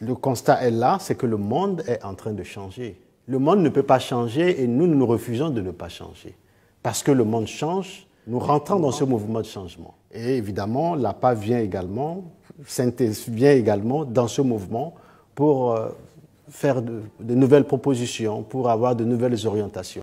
le constat est là, c'est que le monde est en train de changer. Le monde ne peut pas changer et nous, nous refusons de ne pas changer. Parce que le monde change, nous rentrons dans ce mouvement de changement. Et évidemment, la l'APA vient également, synthèse vient également dans ce mouvement pour euh, faire de nouvelles propositions, pour avoir de nouvelles orientations.